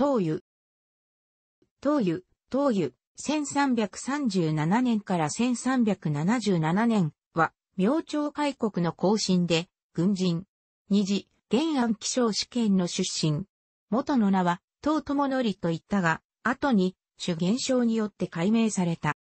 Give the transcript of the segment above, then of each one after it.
東湯。東湯、東湯、1337年から1377年は、明朝開国の行進で、軍人。二次、現安気象試験の出身。元の名は、東友則と言ったが、後に、主現象によって解明された。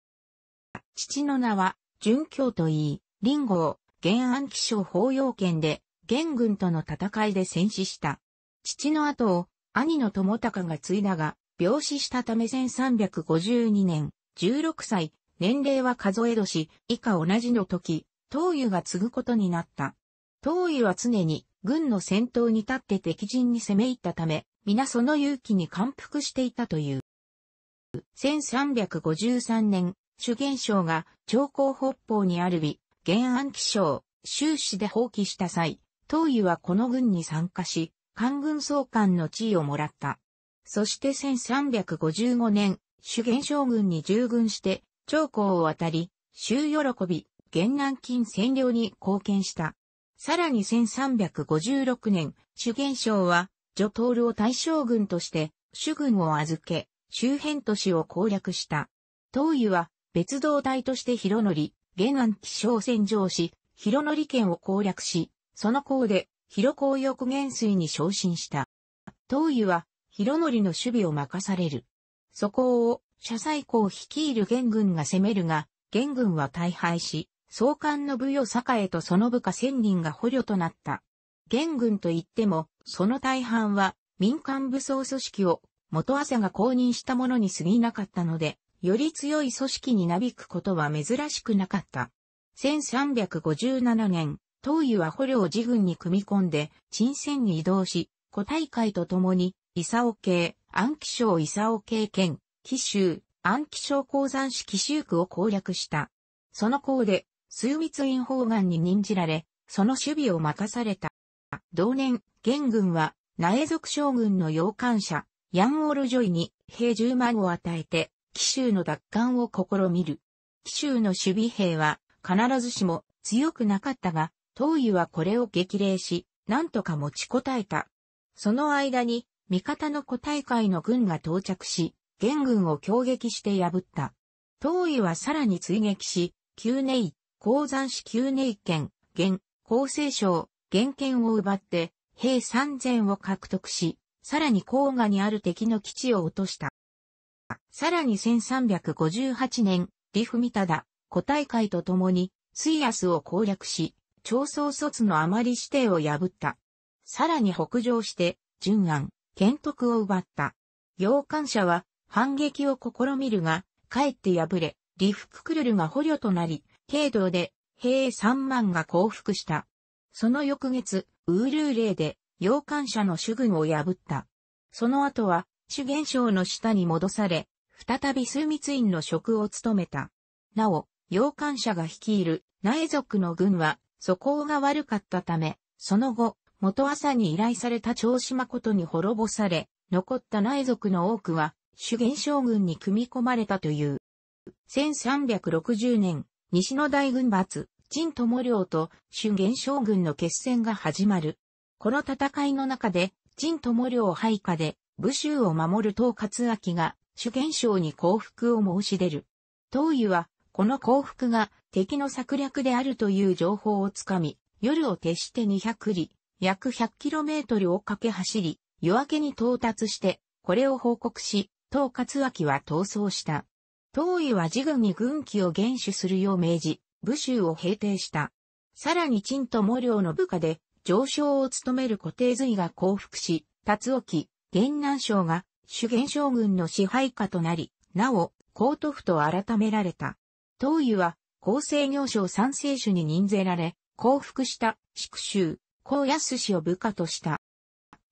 父の名は、純教と言い、林号、現安気象法要圏で、元軍との戦いで戦死した。父の後を、兄の友高が継いだが、病死したため1352年、16歳、年齢は数え年、以下同じの時、東湯が継ぐことになった。東湯は常に軍の先頭に立って敵陣に攻め入ったため、皆その勇気に感服していたという。1353年、主元将が長江北方にある美、元安気象、終始で放棄した際、東湯はこの軍に参加し、官軍総監の地位をもらった。そして1355年、主元将軍に従軍して、長江を渡り、周喜び、元南金占領に貢献した。さらに1356年、主元将は、ジョトールを大将軍として、主軍を預け、周辺都市を攻略した。東湯は、別動隊として広則、元南気象戦場し、広則県を攻略し、その功で、広公翼元帥に昇進した。東夷は、広則の守備を任される。そこを、社載校率いる元軍が攻めるが、元軍は大敗し、総監の武与栄とその部下千人が捕虜となった。元軍といっても、その大半は民間武装組織を元朝が公認したものに過ぎなかったので、より強い組織になびくことは珍しくなかった。1357年、東湯は捕虜を自軍に組み込んで、鎮戦に移動し、古大会と共に、伊佐尾系、安徽省伊佐尾系県、紀州、安徽省鉱山市紀州区を攻略した。その功で、数密院砲官に任じられ、その守備を任された。同年、元軍は、苗族将軍の洋館者、ヤンオールジョイに兵十万を与えて、紀州の奪還を試みる。紀州の守備兵は、必ずしも強くなかったが、東夷はこれを激励し、何とか持ちこたえた。その間に、味方の古大会の軍が到着し、元軍を攻撃して破った。東夷はさらに追撃し、ネイ、鉱山市ネイ県、現、厚生省、元県を奪って、兵三千を獲得し、さらに黄河にある敵の基地を落とした。さらに1358年、フミタダ、古大会と共に、水安を攻略し、長宗卒のあまり指定を破った。さらに北上して、順安、建徳を奪った。洋館者は反撃を試みるが、かえって敗れ、李福クルルが捕虜となり、軽道で兵三万が降伏した。その翌月、ウールーレイで洋館者の主軍を破った。その後は、主元将の下に戻され、再び枢密院の職を務めた。なお、洋館者が率いる内族の軍は、素行が悪かったため、その後、元朝に依頼された長島ことに滅ぼされ、残った内族の多くは、主元将軍に組み込まれたという。1360年、西の大軍閥、陳友良と主元将軍の決戦が始まる。この戦いの中で、陳友良配下で、武州を守る東勝明が、主元将に降伏を申し出る。東湯は、この降伏が敵の策略であるという情報をつかみ、夜を徹して200里、約 100km を駆け走り、夜明けに到達して、これを報告し、東勝明は逃走した。東夷は自軍に軍機を厳守するよう命じ、武州を平定した。さらに陳と毛領の部下で、上昇を務める固定髄が降伏し、辰沖、源南省が、主元将軍の支配下となり、なお、江都府と改められた。東湯は、厚生行省三成主に任ぜられ、降伏した、宿州、高安氏を部下とした。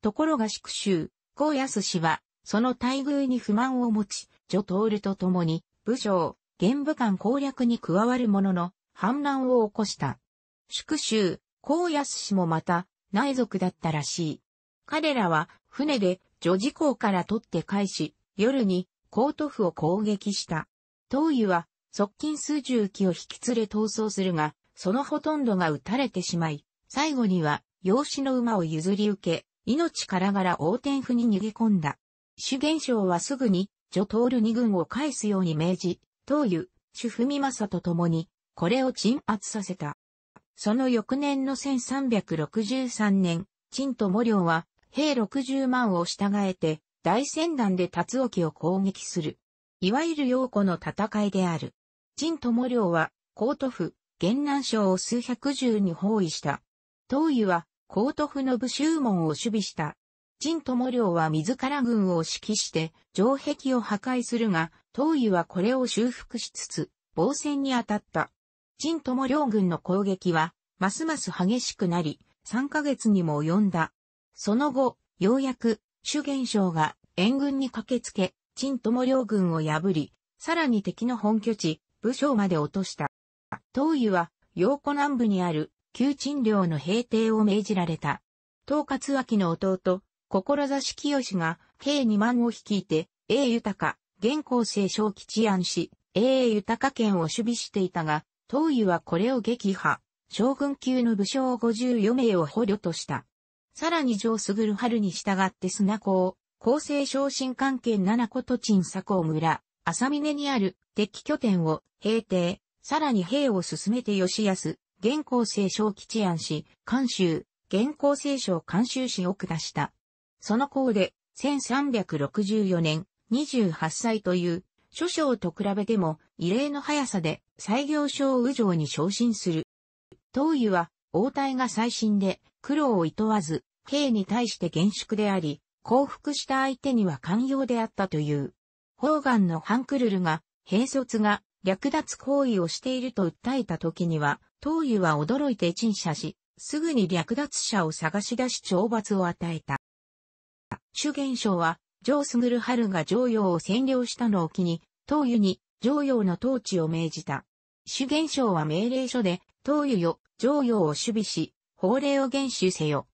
ところが宿州、高安氏は、その待遇に不満を持ち、通ると共に、武将、玄武間攻略に加わるものの、反乱を起こした。宿州、高安氏もまた、内属だったらしい。彼らは、船で、女児港から取って返し、夜に、高都府を攻撃した。東湯は、側近数十機を引き連れ逃走するが、そのほとんどが撃たれてしまい、最後には、養子の馬を譲り受け、命からがら横天府に逃げ込んだ。主元将はすぐに、女刀。ル二軍を返すように命じ、東湯、主文正と共に、これを鎮圧させた。その翌年の1363年、陳と母領は、兵60万を従えて、大戦団で達沖を攻撃する。いわゆる陽子の戦いである。陳友良は、江都府、玄南省を数百十に包囲した。東夷は、江都府の武州門を守備した。陳友良は自ら軍を指揮して、城壁を破壊するが、東夷はこれを修復しつつ、防戦に当たった。陳友良軍の攻撃は、ますます激しくなり、3ヶ月にも及んだ。その後、ようやく、主元将が援軍に駆けつけ、陳友良軍を破り、さらに敵の本拠地、武将まで落とした。東湯は、陽湖南部にある、旧陳領の平定を命じられた。東勝脇の弟、志清が、兵二万を率いて、英豊、現行生小吉安氏、英豊県を守備していたが、東湯はこれを撃破、将軍級の武将54名を捕虜とした。さらに上すぐる春に従って砂子を、厚生昇進関係七子と鎮佐公村、浅峰にある敵拠点を平定、さらに兵を進めて吉安、現行聖省吉安氏、監修、現行聖省監修氏を下した。その功で、1364年、28歳という、諸将と比べても異例の速さで西行省右上に昇進する。東湯は王体が最新で苦労を厭わず、兵に対して厳粛であり、降伏した相手には寛容であったという。ホーガンのハンクルルが、兵卒が略奪行為をしていると訴えた時には、東油は驚いて陳謝し、すぐに略奪者を探し出し懲罰を与えた。主元章は、ジョースグルハルが常陽を占領したのを機に、東油に常陽の統治を命じた。主元章は命令書で、東油よ、常陽を守備し、法令を厳守せよ。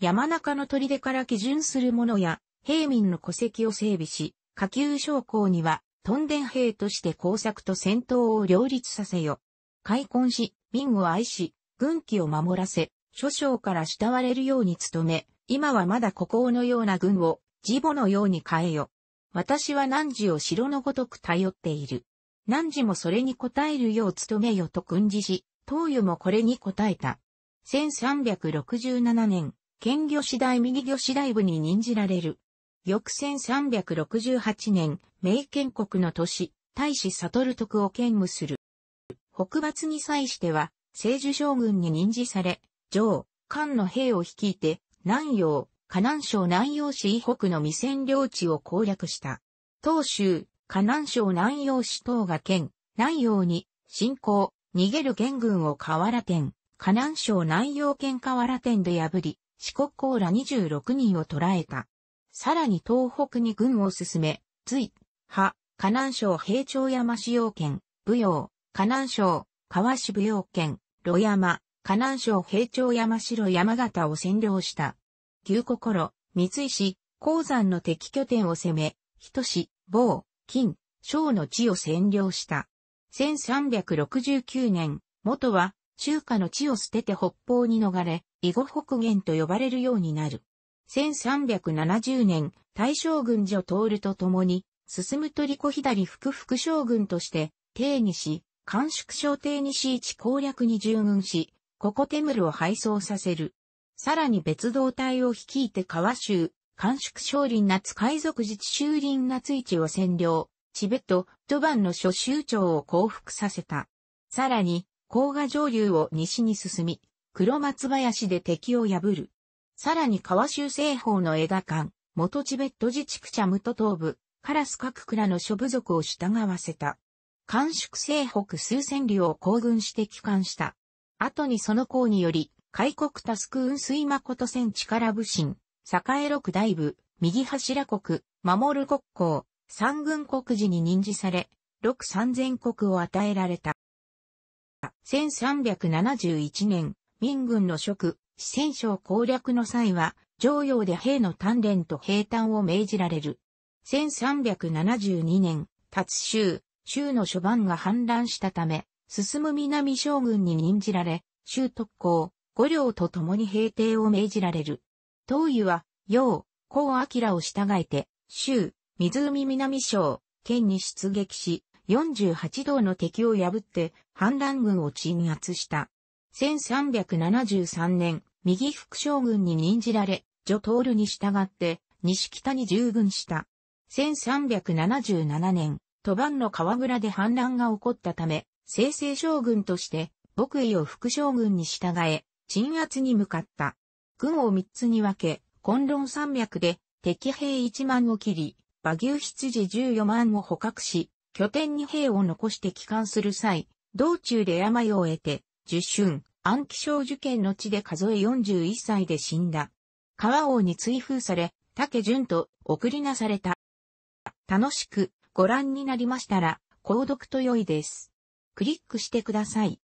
山中の砦から基準する者や、平民の戸籍を整備し、下級将校には、屯田兵として工作と戦闘を両立させよ。開墾し、民を愛し、軍旗を守らせ、諸将から慕われるように努め、今はまだ孤高のような軍を、自母のように変えよ。私は汝を城のごとく頼っている。汝もそれに応えるよう努めよと訓示し、東与もこれに応えた。1367年、県御次第右御次第部に任じられる。翌1368年、明建国の年、大使悟徳を兼務する。北伐に際しては、聖樹将軍に任じされ、上、漢の兵を率いて、南洋、河南省南洋市以北の未占領地を攻略した。東州、河南省南洋市等が県、南洋に、侵攻、逃げる元軍を河原店、河南省南洋県河原店で破り、四国公ら26人を捕らえた。さらに東北に軍を進め、隋、派、河南省平長山使用権、武陽、河南省、川市武陽県、炉山、河南省平長山城山形を占領した。牛心、三井市、鉱山の敵拠点を攻め、人市、某、金、小の地を占領した。1369年、元は中華の地を捨てて北方に逃れ、囲碁北限と呼ばれるようになる。1370年、大将軍女徹と共に、進む取り子左副副将軍として、定義し、官縮小帝西一攻略に従軍し、ここテムルを敗走させる。さらに別動隊を率いて川州、官縮少林夏海賊自治州林夏市を占領、チベット、ドバンの諸州長を降伏させた。さらに、甲賀上流を西に進み、黒松林で敵を破る。さらに川州西方の映画館、元チベット自治区チャムト東部、カラス各倉の諸部族を従わせた。官宿西北数千里を行軍して帰還した。後にその功により、開国タスク運水誠戦力武神、栄六大部、右柱国、守る国交、三軍国寺に任事され、六三千国を与えられた。1371年、民軍の職、四川省攻略の際は、常用で兵の鍛錬と兵端を命じられる。1372年、達州、州の諸番が氾濫したため、進む南将軍に任じられ、州特攻、五両と共に平定を命じられる。東湯は、楊、高明を従えて、州、湖南省、県に出撃し、48道の敵を破って反乱軍を鎮圧した。1373年、右副将軍に任じられ、ジョトーに従って、西北に従軍した。1377年、都番の河倉で反乱が起こったため、清々将軍として、牧緯を副将軍に従え、鎮圧に向かった。軍を三つに分け、混論山脈で敵兵一万を切り、馬牛羊十四万を捕獲し、拠点に兵を残して帰還する際、道中で病を得て、受春、暗記症受験の地で数え41歳で死んだ。川王に追封され、竹淳と送りなされた。楽しくご覧になりましたら、購読と良いです。クリックしてください。